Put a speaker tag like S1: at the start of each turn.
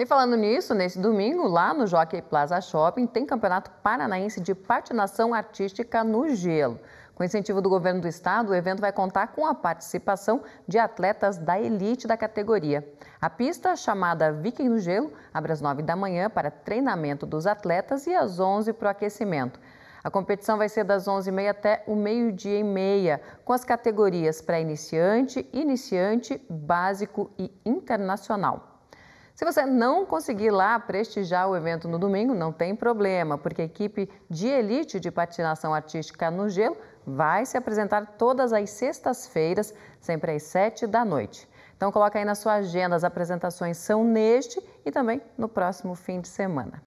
S1: E falando nisso, nesse domingo, lá no Jockey Plaza Shopping, tem Campeonato Paranaense de Patinação Artística no Gelo. Com incentivo do governo do estado, o evento vai contar com a participação de atletas da elite da categoria. A pista, chamada Viking no Gelo, abre às 9 da manhã para treinamento dos atletas e às 11 para o aquecimento. A competição vai ser das 11h30 até o meio-dia e meia, com as categorias pré-iniciante, iniciante, básico e internacional. Se você não conseguir lá prestigiar o evento no domingo, não tem problema, porque a equipe de elite de patinação artística no gelo vai se apresentar todas as sextas-feiras, sempre às sete da noite. Então coloca aí na sua agenda, as apresentações são neste e também no próximo fim de semana.